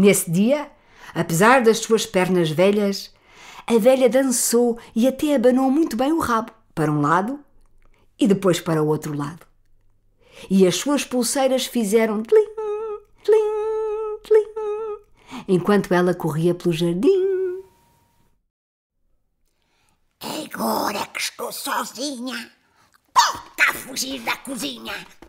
Nesse dia, apesar das suas pernas velhas, a velha dançou e até abanou muito bem o rabo para um lado e depois para o outro lado. E as suas pulseiras fizeram tlim, tlim, tlim, enquanto ela corria pelo jardim. Agora que estou sozinha, volta a fugir da cozinha!